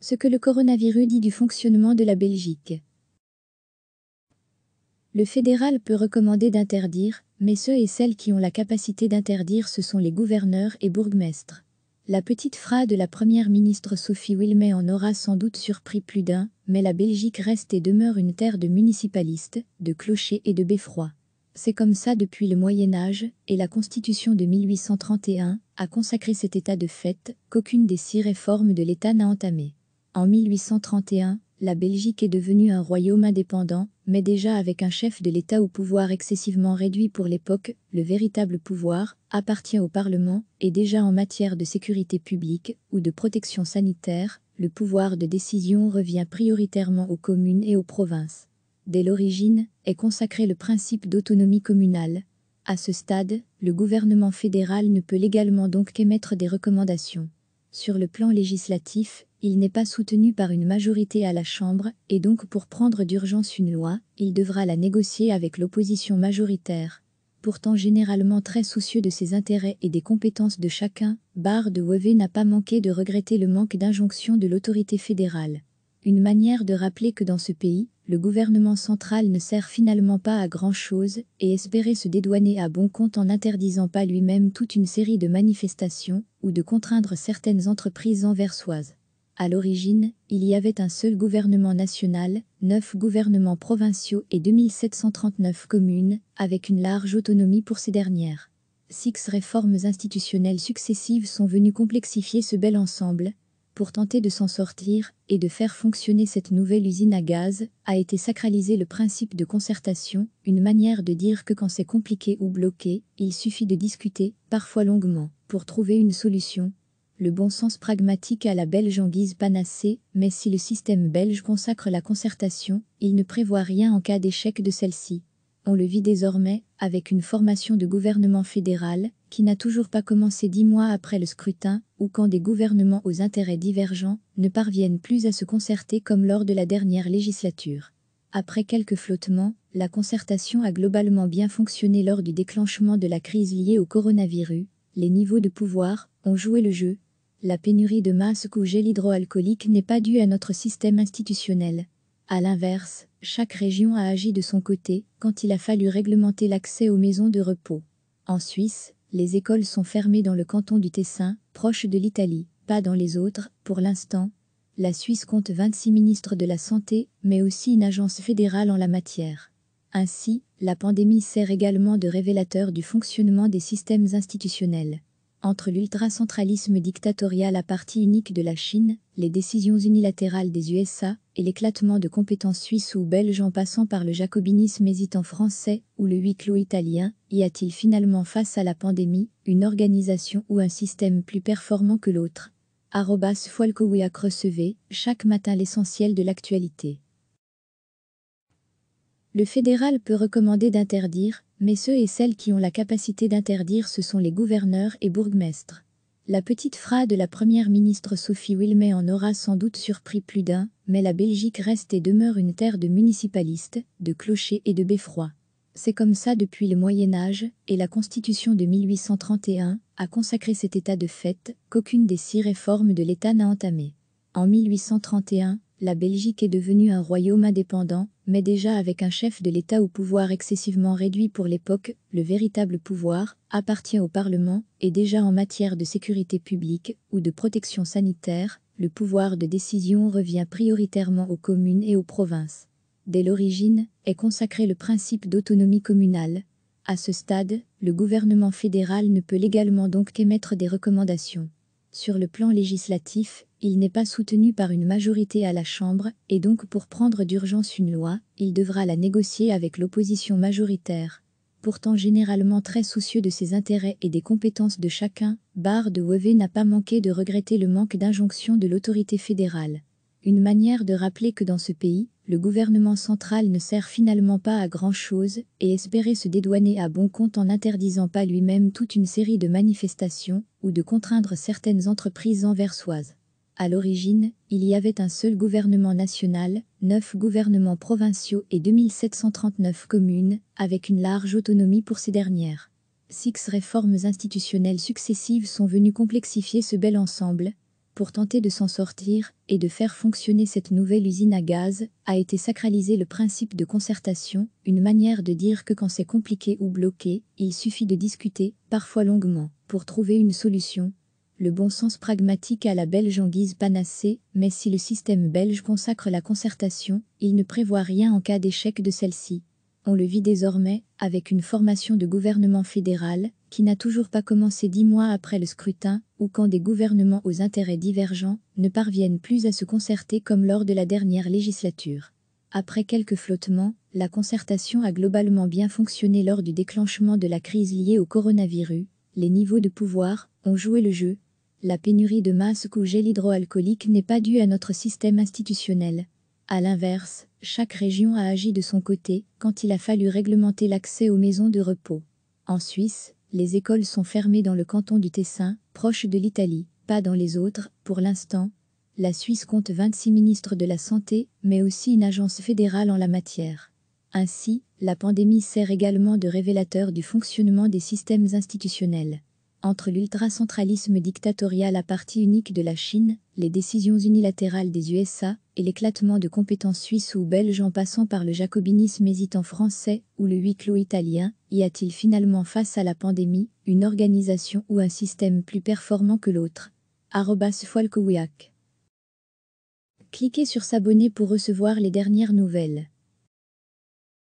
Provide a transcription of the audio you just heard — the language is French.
Ce que le coronavirus dit du fonctionnement de la Belgique. Le fédéral peut recommander d'interdire, mais ceux et celles qui ont la capacité d'interdire ce sont les gouverneurs et bourgmestres. La petite phrase de la première ministre Sophie Wilmet en aura sans doute surpris plus d'un, mais la Belgique reste et demeure une terre de municipalistes, de clochers et de beffrois. C'est comme ça depuis le Moyen Âge, et la Constitution de 1831 a consacré cet état de fait qu'aucune des six réformes de l'État n'a entamé. En 1831, la Belgique est devenue un royaume indépendant, mais déjà avec un chef de l'État au pouvoir excessivement réduit pour l'époque, le véritable pouvoir appartient au Parlement, et déjà en matière de sécurité publique ou de protection sanitaire, le pouvoir de décision revient prioritairement aux communes et aux provinces. Dès l'origine, est consacré le principe d'autonomie communale. À ce stade, le gouvernement fédéral ne peut légalement donc qu'émettre des recommandations. Sur le plan législatif, il n'est pas soutenu par une majorité à la Chambre, et donc pour prendre d'urgence une loi, il devra la négocier avec l'opposition majoritaire. Pourtant généralement très soucieux de ses intérêts et des compétences de chacun, Barre de Weve n'a pas manqué de regretter le manque d'injonction de l'autorité fédérale. Une manière de rappeler que dans ce pays, le gouvernement central ne sert finalement pas à grand-chose, et espérer se dédouaner à bon compte en n'interdisant pas lui-même toute une série de manifestations ou de contraindre certaines entreprises anversoises. À l'origine, il y avait un seul gouvernement national, neuf gouvernements provinciaux et 2739 communes, avec une large autonomie pour ces dernières. Six réformes institutionnelles successives sont venues complexifier ce bel ensemble, pour tenter de s'en sortir et de faire fonctionner cette nouvelle usine à gaz, a été sacralisé le principe de concertation, une manière de dire que quand c'est compliqué ou bloqué, il suffit de discuter, parfois longuement, pour trouver une solution, le bon sens pragmatique a la belge en guise panacée, mais si le système belge consacre la concertation, il ne prévoit rien en cas d'échec de celle-ci. On le vit désormais, avec une formation de gouvernement fédéral, qui n'a toujours pas commencé dix mois après le scrutin, ou quand des gouvernements aux intérêts divergents ne parviennent plus à se concerter comme lors de la dernière législature. Après quelques flottements, la concertation a globalement bien fonctionné lors du déclenchement de la crise liée au coronavirus, les niveaux de pouvoir ont joué le jeu, la pénurie de masques ou gel hydroalcoolique n'est pas due à notre système institutionnel. À l'inverse, chaque région a agi de son côté quand il a fallu réglementer l'accès aux maisons de repos. En Suisse, les écoles sont fermées dans le canton du Tessin, proche de l'Italie, pas dans les autres, pour l'instant. La Suisse compte 26 ministres de la Santé, mais aussi une agence fédérale en la matière. Ainsi, la pandémie sert également de révélateur du fonctionnement des systèmes institutionnels. Entre l'ultracentralisme dictatorial à partie unique de la Chine, les décisions unilatérales des USA et l'éclatement de compétences suisses ou belges en passant par le jacobinisme hésitant français ou le huis clos italien, y a-t-il finalement face à la pandémie une organisation ou un système plus performant que l'autre Arrobas recevait chaque matin l'essentiel de l'actualité. Le fédéral peut recommander d'interdire, mais ceux et celles qui ont la capacité d'interdire ce sont les gouverneurs et bourgmestres. La petite phrase de la première ministre Sophie Wilmet en aura sans doute surpris plus d'un, mais la Belgique reste et demeure une terre de municipalistes, de clochers et de beffrois. C'est comme ça depuis le Moyen Âge, et la Constitution de 1831 a consacré cet état de fait qu'aucune des six réformes de l'État n'a entamé. En 1831, la Belgique est devenue un royaume indépendant, mais déjà avec un chef de l'État au pouvoir excessivement réduit pour l'époque, le véritable pouvoir appartient au Parlement, et déjà en matière de sécurité publique ou de protection sanitaire, le pouvoir de décision revient prioritairement aux communes et aux provinces. Dès l'origine, est consacré le principe d'autonomie communale. À ce stade, le gouvernement fédéral ne peut légalement donc qu'émettre des recommandations. Sur le plan législatif, il n'est pas soutenu par une majorité à la Chambre, et donc pour prendre d'urgence une loi, il devra la négocier avec l'opposition majoritaire. Pourtant généralement très soucieux de ses intérêts et des compétences de chacun, Barre de Wevey n'a pas manqué de regretter le manque d'injonction de l'autorité fédérale. Une manière de rappeler que dans ce pays, le gouvernement central ne sert finalement pas à grand-chose et espérer se dédouaner à bon compte en n'interdisant pas lui-même toute une série de manifestations ou de contraindre certaines entreprises anversoises. À l'origine, il y avait un seul gouvernement national, neuf gouvernements provinciaux et 2739 communes, avec une large autonomie pour ces dernières. Six réformes institutionnelles successives sont venues complexifier ce bel ensemble, pour tenter de s'en sortir et de faire fonctionner cette nouvelle usine à gaz, a été sacralisé le principe de concertation, une manière de dire que quand c'est compliqué ou bloqué, il suffit de discuter, parfois longuement, pour trouver une solution. Le bon sens pragmatique à la belge en guise panacée, mais si le système belge consacre la concertation, il ne prévoit rien en cas d'échec de celle-ci on le vit désormais avec une formation de gouvernement fédéral qui n'a toujours pas commencé dix mois après le scrutin, ou quand des gouvernements aux intérêts divergents ne parviennent plus à se concerter comme lors de la dernière législature. Après quelques flottements, la concertation a globalement bien fonctionné lors du déclenchement de la crise liée au coronavirus, les niveaux de pouvoir ont joué le jeu. La pénurie de masques ou gel hydroalcoolique n'est pas due à notre système institutionnel. À l'inverse, chaque région a agi de son côté quand il a fallu réglementer l'accès aux maisons de repos. En Suisse, les écoles sont fermées dans le canton du Tessin, proche de l'Italie, pas dans les autres, pour l'instant. La Suisse compte 26 ministres de la Santé, mais aussi une agence fédérale en la matière. Ainsi, la pandémie sert également de révélateur du fonctionnement des systèmes institutionnels. Entre l'ultracentralisme dictatorial à partie unique de la Chine les décisions unilatérales des USA et l'éclatement de compétences suisses ou belges en passant par le jacobinisme hésitant français ou le huis clos italien, y a-t-il finalement face à la pandémie une organisation ou un système plus performant que l'autre Cliquez sur s'abonner pour recevoir les dernières nouvelles.